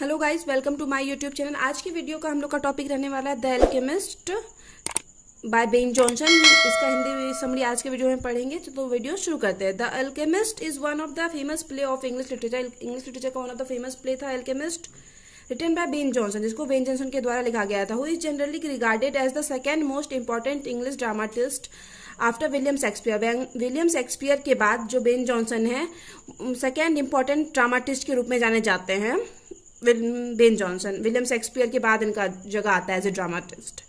hello guys welcome to my YouTube channel आज की video का हम लोग का टॉपिक रहने वाला है the Alchemist by Ben Jonson इसका हिंदी समरी आज के वीडियो में पढ़ेंगे तो वीडियो तो शुरू करते हैं the Alchemist is one of the famous play of English literature English literature का one of the famous play था Alchemist return by Ben Jonson जिसको बेन जॉनसन के द्वारा लिखा गया था who is generally regarded as the second most important English dramatist after William Shakespeare William Shakespeare के बाद जो बेन जॉनसन है सेकेंड इंपॉर्टेंट ड्रामाटिस्ट के रूप में जाने जाते हैं बेन जॉनसन विलियम शेक्सपियर के बाद इनका जगह आता है as a dramatist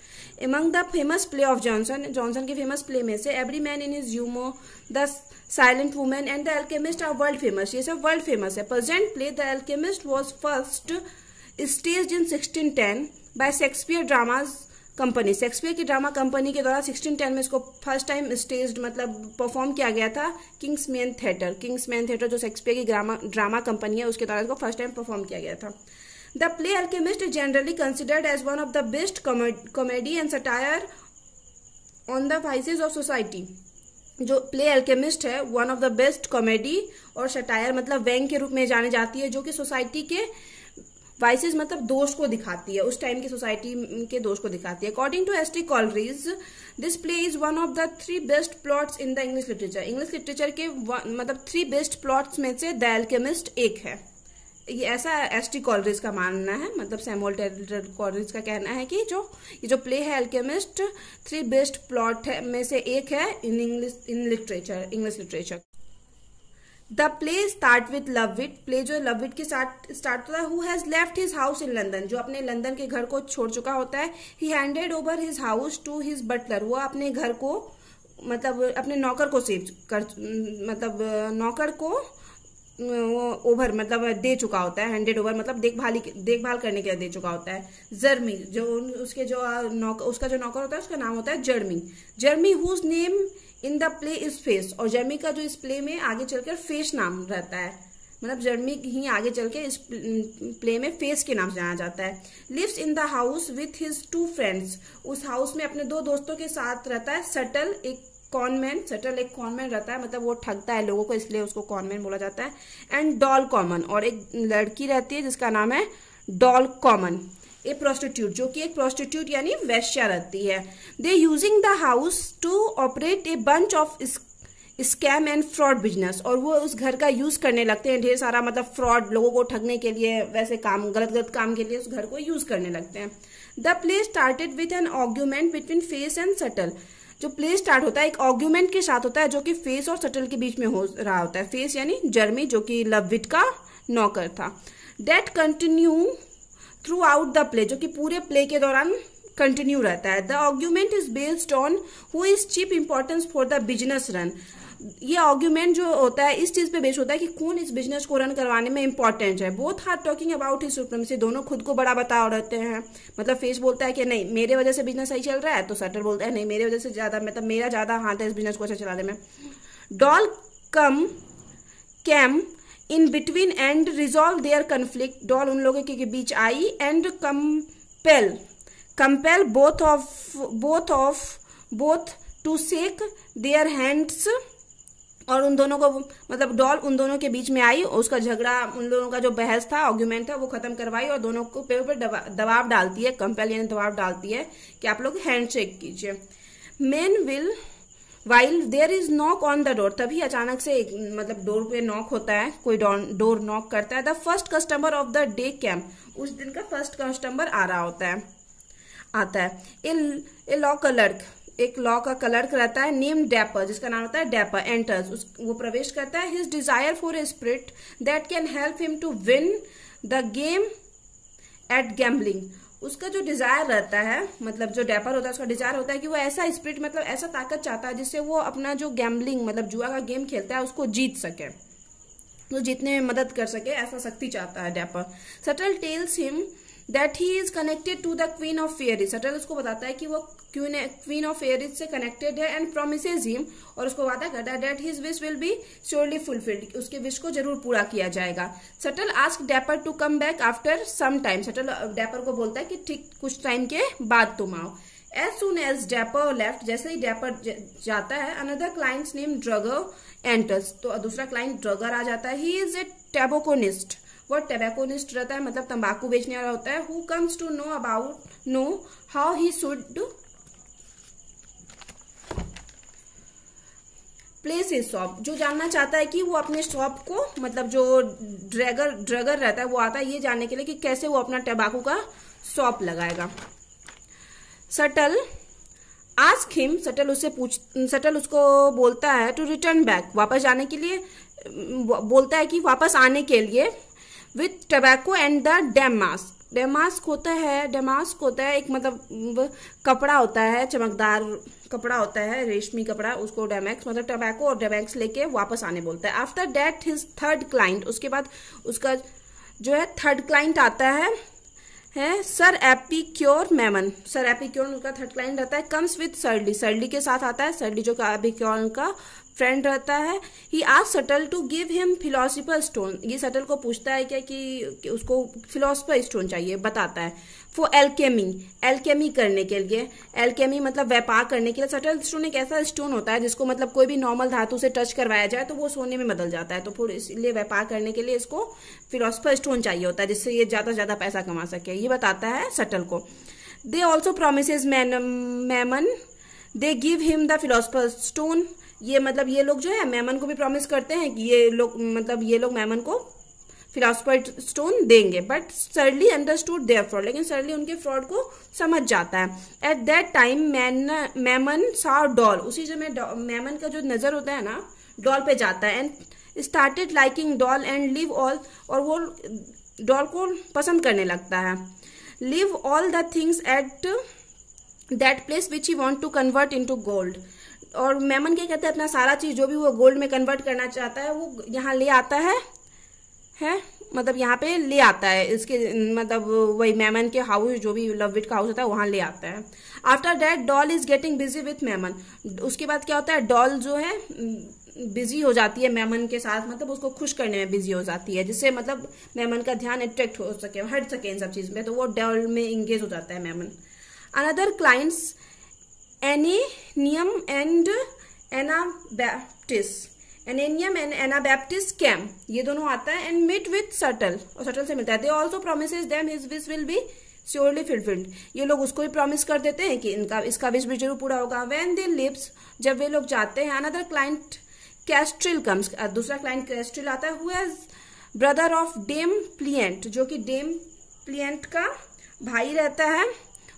among the famous play of Jonson Jonson के फेमस प्ले में से every man in his humour the silent woman and the Alchemist are world famous ये सब वर्ल्ड फेमस है present play the Alchemist was first stage in sixteen ten by Shakespeare dramas company Shakespeare की drama company के द्वारा 1610 में इसको first time stage मतलब perform किया गया था Kings man theatre King's man theatre जो शेक्सपियर की ड्रामा कंपनी है उसके द्वारा इसको फर्स्ट टाइम परफॉर्म किया गया था the play Alchemist is generally considered as one of the best comedy and satire on the vices of society जो प्ले एल्केमिस्ट है one of the best comedy और सटायर मतलब वैंग के रूप में जाने जाती है जो कि सोसाइटी के वाइसेज मतलब दोष को दिखाती है उस टाइम की सोसाइटी के दोष को दिखाती है according to S T Coleridge this play is one of the three best plots in the English literature English literature के मतलब थ्री बेस्ट प्लॉट्स में से द एल्केमिस्ट एक है ये ऐसा एस टी कॉलरीज का मानना है मतलब सैमुअल कॉलरीज का कहना है कि जो ये जो प्ले है एल्केमिस्ट थ्री बेस्ट प्लॉट में से एक है in English in literature English literature the play start with Lovewit play जो लव विट के साथ स्टार्ट होता है who has left his house in London जो अपने लंदन के घर को छोड़ चुका होता है he handed over his house to his butler वो अपने घर को मतलब अपने नौकर को सेव कर मतलब नौकर को ओवर मतलब दे चुका होता है हैंडेड ओवर मतलब देखभाल देखभाल करने के लिए दे चुका होता है जर्मी जो उसके जो नौकर उसका जो नौकर होता है उसका नाम होता है Jeremy Jeremy whose name in the play is Face और जर्मी का जो इस प्ले में आगे चलकर फेस नाम रहता है मतलब जर्मी ही आगे चल के इस प्ले में फेस के नाम से जाना जाता है lives in the house with his two friends उस हाउस में अपने दो दोस्तों के साथ रहता है सटल एक कॉनमैन सटल एक कॉनमैन रहता है मतलब वो ठगता है लोगों को इसलिए उसको कॉनमैन बोला जाता है एंड डॉल कॉमन और एक लड़की रहती है जिसका नाम है डॉल कॉमन ए प्रोस्टिट्यूट जो कि एक प्रोस्टिट्यूट यानी वैश्या रहती है they using the house to operate a bunch of scam and fraud business और वो उस घर का यूज करने लगते हैं ढेर सारा मतलब फ्रॉड लोगों को ठगने के लिए वैसे काम गलत गलत काम के लिए उस घर को यूज करने लगते हैं the play started with an argument between Face and Subtle जो प्ले स्टार्ट होता है एक ऑर्ग्यूमेंट के साथ होता है जो कि फेस और सटल के बीच में हो रहा होता है फेस यानी जर्मी जो कि लवविट का नौकर था that continue throughout the play जो कि पूरे प्ले के दौरान कंटिन्यू रहता है the argument is based on who is chief importance for the business run ये आर्ग्यूमेंट जो होता है इस चीज पे बेस होता है कि कौन इस बिजनेस को रन करवाने में इंपॉर्टेंट है बोथ हार टॉकिंग अबाउट ही सुप्रीमसी दोनों खुद को बड़ा बता रहते हैं मतलब फेस बोलता है कि नहीं मेरे वजह से बिजनेस सही चल रहा है तो सटर बोलता है नहीं मेरे वजह से ज्यादा मतलब मेरा ज्यादा हाथ है इस बिजनेस को अच्छा चलाने में Doll come came in between and resolve their conflict Doll उन लोगों के, बीच I and compel compel both of both of both to shake their hands और उन दोनों को मतलब डॉल उन दोनों के बीच में आई उसका झगड़ा उन दोनों का जो बहस था आर्ग्यूमेंट था वो खत्म करवाई और दोनों को पेपर पर दबाव डालती है कंपेल यानी दबाव डालती है कि आप लोग हैंड चेक कीजिए meanwhile while there is knock on the door तभी अचानक से एक, मतलब डोर पे नॉक होता है कोई डोर नॉक करता है the first customer of the day came उस दिन का फर्स्ट कस्टमर आ रहा होता है आता है ए लॉक अलर्क एक लॉ का कलर रहता है नेम डेपर जिसका नाम होता है डेपर एंटर्स उस वो प्रवेश करता है his desire for a spirit that can help him to win the game at gambling उसका जो डिजायर रहता है मतलब जो डेपर होता है उसका डिजायर होता है कि वो ऐसा स्प्रिट मतलब ऐसा ताकत चाहता है जिससे वो अपना जो गैम्बलिंग मतलब जुआ का गेम खेलता है उसको जीत सके तो जीतने में मदद कर सके ऐसा शक्ति चाहता है Dapper Subtle tells him that he is connected to the queen of fairies Subtle उसको बताता है कि वो क्वीन क्वीन ऑफ फेयरिज से कनेक्टेड है एंड प्रोमिस हिम और उसको वादा करता है that his wish will be surely fulfilled उसके विश को जरूर पूरा किया जाएगा Subtle ask Dapper to come back after some time Subtle Dapper को बोलता है कि ठीक कुछ टाइम के बाद तुम आओ as soon as Dapper left जैसे ही डेपर जाता है another client name Drugger enters तो दूसरा क्लाइंट ड्रगर आ जाता है ही इज ए टेबोकोनिस्ट वह टेबैकोनिस्ट रहता है मतलब तंबाकू बेचने वाला होता है who comes to know about know how he should place is shop जो जानना चाहता है कि वो अपने शॉप को मतलब जो ड्रैगर ड्रैगर रहता है वो आता है ये जानने के लिए कि कैसे वो अपना टबाकू का शॉप लगाएगा सटल आस्क हिम सटल उससे पूछ सटल उसको बोलता है टू रिटर्न बैक वापस जाने के लिए बोलता है कि वापस आने के लिए with tobacco and the damask damask होता है डेमास्क होता है एक मतलब कपड़ा होता है चमकदार कपड़ा होता है रेशमी कपड़ा उसको डेमैक्स मतलब टबैको और डेमैक्स लेके वापस आने बोलता है after that his third client उसके बाद उसका जो है थर्ड क्लाइंट आता है है sir Epicure Mammon sir Epicure उनका थर्ड क्लाइंट आता है कम्स विथ सर्डी सर्डी के साथ आता है सर्डी जो एपिक्योर का फ्रेंड रहता है ही आज Subtle to give him philosopher stone ये सटल को पूछता है क्या कि, कि उसको फिलोसफर स्टोन चाहिए बताता है फॉर एल्केमी एल्केमी करने के लिए एल्केमी मतलब व्यापार करने के लिए सटल स्टोन एक ऐसा स्टोन होता है जिसको मतलब कोई भी नॉर्मल धातु से टच करवाया जाए तो वो सोने में बदल जाता है तो फिर इसलिए व्यापार करने के लिए इसको फिलोसफर स्टोन चाहिए होता है जिससे ये ज़्यादा से ज़्यादा पैसा कमा सके ये बताता है सटल को they also promise Mammon they give him the philosopher stone ये मतलब ये लोग जो है मेमन को भी प्रॉमिस करते हैं कि ये लोग मतलब ये लोग मैमन को फिलासफर स्टोन देंगे but Surly understood their fraud लेकिन सर्ली उनके फ्रॉड को समझ जाता है at that time man Mammon saw Dol उसी समय मैमन का जो नजर होता है ना डॉल पे जाता है and started liking Dol and leave all और वो डॉल को पसंद करने लगता है leave all the things at that place which he want to convert into gold और मेमन क्या कहते हैं अपना सारा चीज जो भी वो गोल्ड में कन्वर्ट करना चाहता है वो यहाँ ले आता है है मतलब यहाँ पे ले आता है इसके मतलब वही मेमन के हाउस जो भी लव विट का हाउस होता है वहाँ ले आता है after that Dol is getting busy with Mammon उसके बाद क्या होता है डॉल जो है बिजी हो जाती है मेमन के साथ मतलब उसको खुश करने में बिजी हो जाती है जिससे मतलब मेमन का ध्यान अट्रैक्ट हो सके हट सके इन सब चीज़ में तो वो डॉल में इंगेज हो जाता है Mammon another clients Ananias and Anabaptist Ananias and Anabaptist came ये दोनों आता है एंड मिट विथ सटल और सटल से मिलता है they also promise them his wish will be surely fulfilled ये लोग उसको भी प्रॉमिस कर देते हैं कि इनका इसका विश भी जरूर पूरा होगा वेन दे लिप्स जब वे लोग जाते हैं अनदर क्लाइंट कैस्ट्रिल कम्स दूसरा क्लाइंट कैस्ट्रिल आता है as brother of Dame Pliant जो कि डेम प्लियंट का भाई रहता है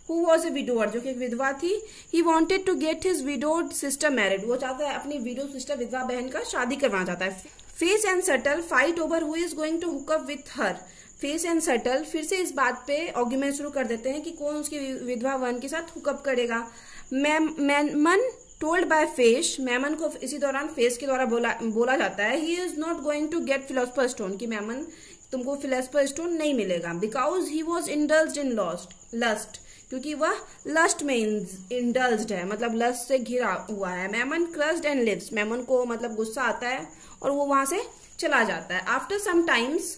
हु वॉज ए विडोअर जो कि एक विधवा थी he wanted to get his widow sister married वो चाहता है अपनी विडो सिस्टर विधवा बहन का शादी करवाना चाहता है Face and Subtle fight over who is going to hook up with her Face and Subtle फिर से इस बात पे ऑर्ग्यूमेंट शुरू कर देते हैं कि कौन उसकी विधवा वन के साथ हुकअप करेगा Mammon told by Face Mammon को इसी दौरान फेस के द्वारा बोला बोला जाता है he is not going to get philosopher stone की मैमन तुमको फिलोसफर स्टोन नहीं मिलेगा because he was indulge in lost lust क्योंकि वह लस्ट में इंडल्ज है मतलब लस्ट से घिरा हुआ है Mammon cursed and leaves Mammon को मतलब गुस्सा आता है और वो वहां से चला जाता है आफ्टर सम टाइम्स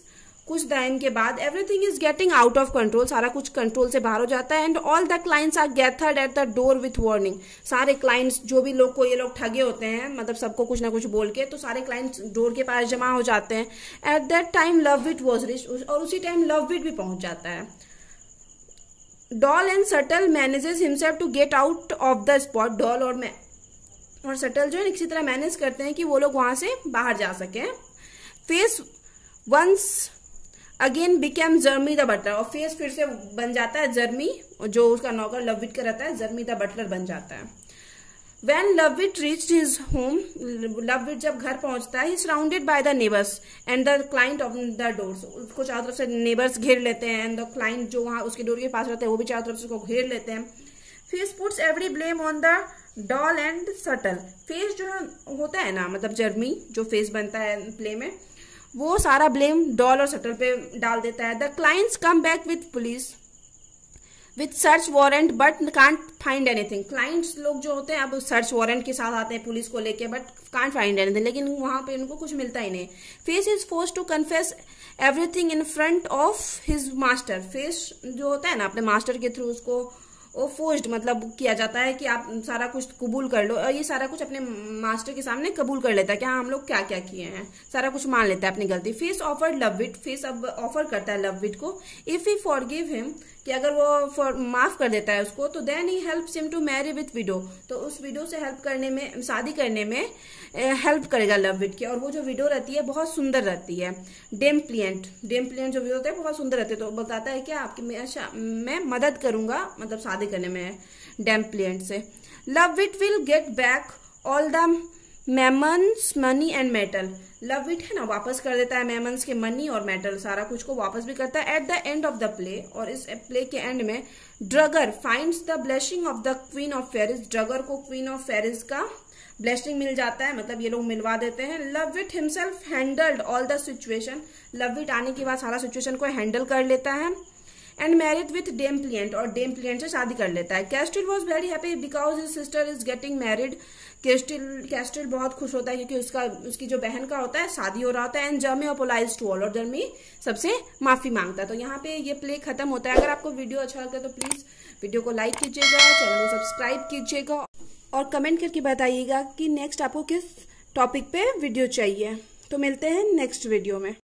कुछ दिन के बाद everything is getting out of control सारा कुछ कंट्रोल से बाहर हो जाता है and all the clients are gathered at the door with warning सारे क्लाइंट्स जो भी लोग को ये लोग ठगे होते हैं मतलब सबको कुछ ना कुछ बोल के तो सारे क्लाइंट्स डोर के पास जमा हो जाते हैं at that time Lovewit was reach और उसी टाइम लव विट भी पहुंच जाता है Dol and Subtle manages himself to get out of the spot Dol और मैं और सटल जो है इसी तरह मैनेज करते हैं कि वो लोग वहां से बाहर जा सके Face once again became Jeremy the butler और फेस फिर से बन जाता है जर्मी जो उसका नौकर लवविट का रहता है जर्मी द बटलर बन जाता है when Lovewit reach his home Lovewit जब घर पहुंचता है surrounded by the neighbours and the client of the doors उसको चारों तरफ से नेबर्स घेर लेते हैं एंड द क्लाइंट जो वहां उसके डोर के पास रहते हैं वो भी चारों तरफ से उसको घेर लेते हैं Face puts every blame on the Dol and Subtle Face जो है होता है ना मतलब जर्मी जो फेस बनता है प्ले में वो सारा ब्लेम डॉल और सटल पे डाल देता है the clients come back with police with search warrant but can't find anything clients लोग जो होते हैं अब सर्च वारंट के साथ आते हैं पुलिस को लेके बट कांट फाइंड एनीथिंग लेकिन वहां पे उनको कुछ मिलता ही नहीं Face is force to confess everything in front of his master Face जो होता है ना अपने मास्टर के थ्रू उसको वो फोर्स्ड मतलब किया जाता है कि आप सारा कुछ कबूल कर लो और ये सारा कुछ अपने मास्टर के सामने कबूल कर लेता है कि हाँ हम लोग क्या क्या किए हैं सारा कुछ मान लेता है अपनी गलती Face offer Lovewit Face अब ऑफर करता है लव विट को if he forgive him कि अगर वो माफ कर देता है उसको तो then he helps him to marry with widow तो उस विडो से हेल्प करने में शादी करने में हेल्प करेगा लव विट की और वो जो वीडियो रहती है बहुत सुंदर रहती है डेम प्लियंट डेम प्लियंट जो वीडियो होता है बहुत सुंदर रहती है तो बताता है कि आपकी मैं, अच्छा, मैं मदद करूंगा मतलब शादी करने में डेम प्लियंट से Lovewit will get back all the Mammon's money and metal Lovewit है ना वापस कर देता है मेमन्स के मनी और मेटल सारा कुछ को वापस भी करता है at the end of the play और इस प्ले के एंड में Drugger finds the blessing of the queen of fairies Drugger को क्वीन ऑफ फेरिस का ब्लेसिंग मिल जाता है मतलब ये लोग मिलवा देते हैं Lovewit himself handled all the situation Lovewit आने के बाद सारा सिचुएशन को हैंडल कर लेता है and married with Dame Pliant और डेम प्लियंट से शादी कर लेता है Kastril was very happy because his sister is getting married Kastril Kastril बहुत खुश होता है क्योंकि उसका उसकी जो बहन का होता है शादी हो रहा होता है and Jeremy apologise to all और जर्मी सबसे माफी मांगता है तो यहाँ पे ये प्ले खत्म होता है अगर आपको वीडियो अच्छा लगता है तो प्लीज वीडियो को लाइक कीजिएगा चैनल को सब्सक्राइब कीजिएगा और कमेंट करके बताइएगा कि नेक्स्ट आपको किस टॉपिक पे वीडियो चाहिए तो मिलते हैं नेक्स्ट वीडियो में